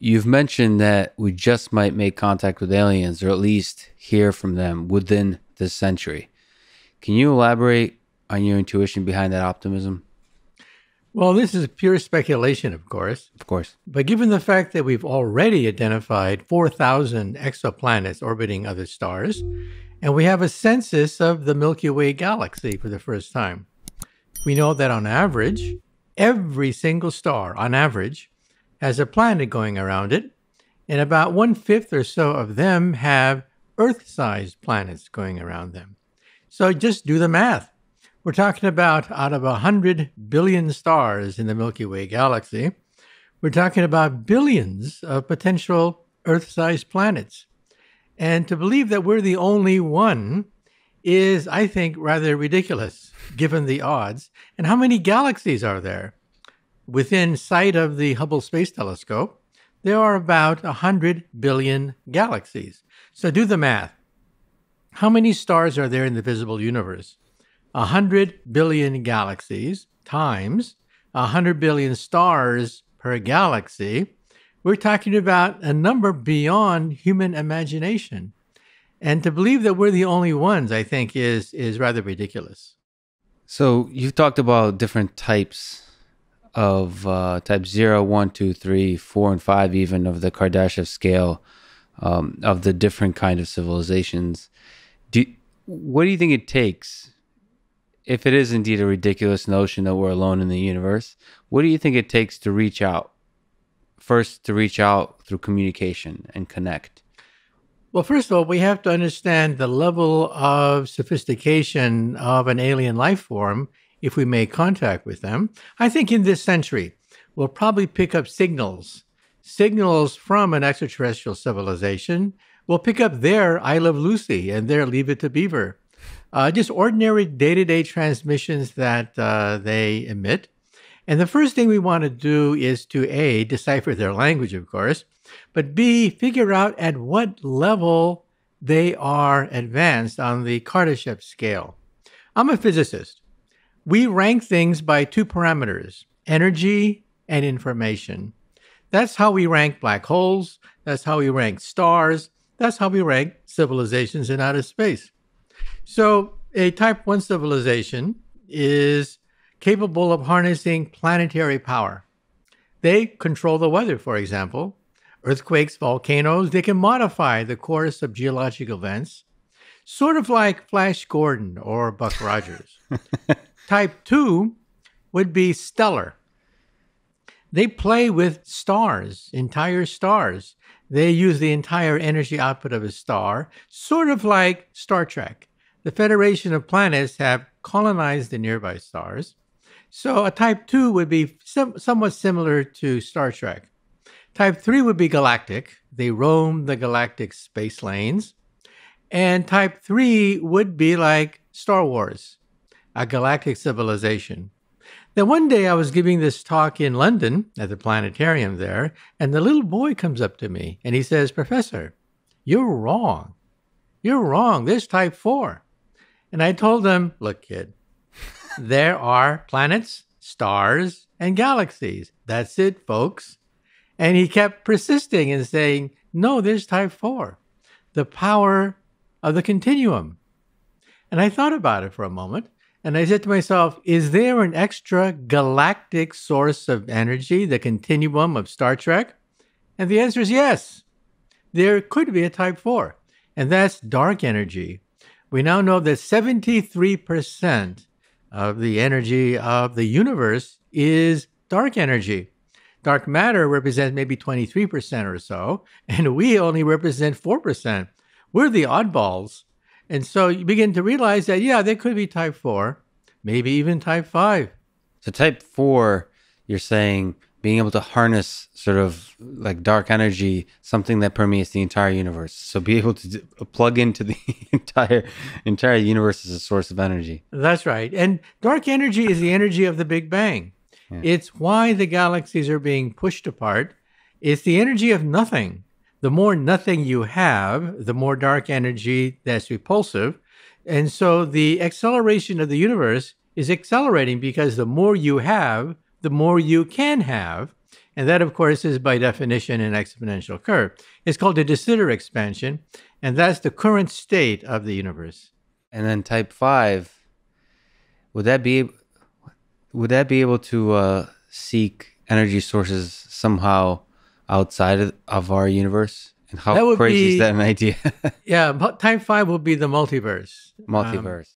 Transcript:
You've mentioned that we just might make contact with aliens or at least hear from them within this century. Can you elaborate on your intuition behind that optimism? Well, this is pure speculation, of course. Of course. But given the fact that we've already identified 4,000 exoplanets orbiting other stars, and we have a census of the Milky Way galaxy for the first time, we know that on average, every single star, on average, has a planet going around it, and about one fifth or so of them have Earth sized planets going around them. So just do the math. We're talking about out of 100 billion stars in the Milky Way galaxy, we're talking about billions of potential Earth sized planets. And to believe that we're the only one is, I think, rather ridiculous given the odds. And how many galaxies are there? Within sight of the Hubble Space Telescope, there are about 100 billion galaxies. So do the math. How many stars are there in the visible universe? 100 billion galaxies times 100 billion stars per galaxy. We're talking about a number beyond human imagination. And to believe that we're the only ones, I think, is, is rather ridiculous. So you've talked about different types of uh, type 0, 1, 2, 3, 4, and 5, even of the Kardashev scale um, of the different kind of civilizations. Do, what do you think it takes, if it is indeed a ridiculous notion that we're alone in the universe, what do you think it takes to reach out? First, to reach out through communication and connect. Well, first of all, we have to understand the level of sophistication of an alien life form if we make contact with them, I think in this century we'll probably pick up signals, signals from an extraterrestrial civilization. We'll pick up their I Love Lucy and their Leave It to Beaver. Uh, just ordinary day to day transmissions that uh, they emit. And the first thing we want to do is to A, decipher their language, of course, but B, figure out at what level they are advanced on the Kardashev scale. I'm a physicist. We rank things by two parameters energy and information. That's how we rank black holes. That's how we rank stars. That's how we rank civilizations in outer space. So, a type 1 civilization is capable of harnessing planetary power. They control the weather, for example, earthquakes, volcanoes. They can modify the course of geologic events, sort of like Flash Gordon or Buck Rogers. Type 2 would be stellar. They play with stars, entire stars. They use the entire energy output of a star, sort of like Star Trek. The Federation of Planets have colonized the nearby stars. So a type 2 would be sim somewhat similar to Star Trek. Type 3 would be galactic. They roam the galactic space lanes. And type 3 would be like Star Wars a galactic civilization. Then one day I was giving this talk in London at the planetarium there, and the little boy comes up to me and he says, Professor, you're wrong. You're wrong. There's type four. And I told him, Look, kid, there are planets, stars, and galaxies. That's it, folks. And he kept persisting and saying, No, there's type four, the power of the continuum. And I thought about it for a moment and I said to myself, is there an extra galactic source of energy, the continuum of Star Trek? And the answer is yes. There could be a type 4, and that's dark energy. We now know that 73% of the energy of the universe is dark energy. Dark matter represents maybe 23% or so, and we only represent 4%. We're the oddballs. And so you begin to realize that, yeah, they could be type 4, maybe even type 5. So, type 4, you're saying being able to harness sort of like dark energy, something that permeates the entire universe. So, be able to plug into the entire entire universe as a source of energy. That's right. And dark energy is the energy of the Big Bang. Yeah. It's why the galaxies are being pushed apart. It's the energy of nothing the more nothing you have, the more dark energy that's repulsive. And so the acceleration of the universe is accelerating because the more you have, the more you can have. And that, of course, is by definition an exponential curve. It's called a de Sitter expansion, and that's the current state of the universe. And then type five, would that be would that be able to uh, seek energy sources somehow outside of our universe? And how crazy be, is that an idea? yeah, time five will be the multiverse. Um, multiverse.